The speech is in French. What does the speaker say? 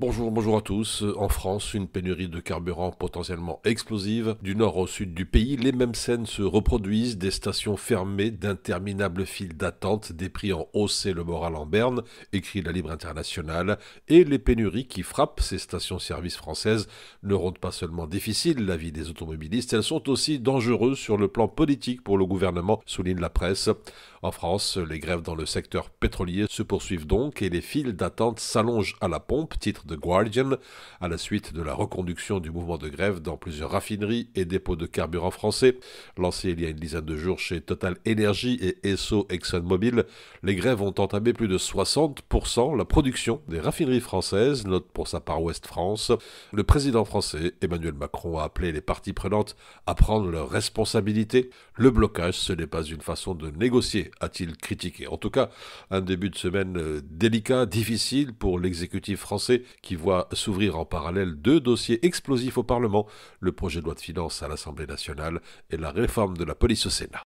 Bonjour, bonjour à tous. En France, une pénurie de carburant potentiellement explosive. Du nord au sud du pays, les mêmes scènes se reproduisent, des stations fermées, d'interminables files d'attente, des prix en hausse et le moral en berne, écrit la Libre Internationale, et les pénuries qui frappent ces stations-service françaises ne rendent pas seulement difficile la vie des automobilistes, elles sont aussi dangereuses sur le plan politique pour le gouvernement, souligne la presse. En France, les grèves dans le secteur pétrolier se poursuivent donc et les files d'attente s'allongent à la pompe, titre The Guardian, à la suite de la reconduction du mouvement de grève dans plusieurs raffineries et dépôts de carburant français. Lancé il y a une dizaine de jours chez Total Energy et Esso ExxonMobil, les grèves ont entamé plus de 60% la production des raffineries françaises, note pour sa part Ouest France. Le président français Emmanuel Macron a appelé les parties prenantes à prendre leurs responsabilités. Le blocage, ce n'est pas une façon de négocier, a-t-il critiqué. En tout cas, un début de semaine euh, délicat, difficile pour l'exécutif français qui voit s'ouvrir en parallèle deux dossiers explosifs au Parlement, le projet de loi de finances à l'Assemblée nationale et la réforme de la police au Sénat.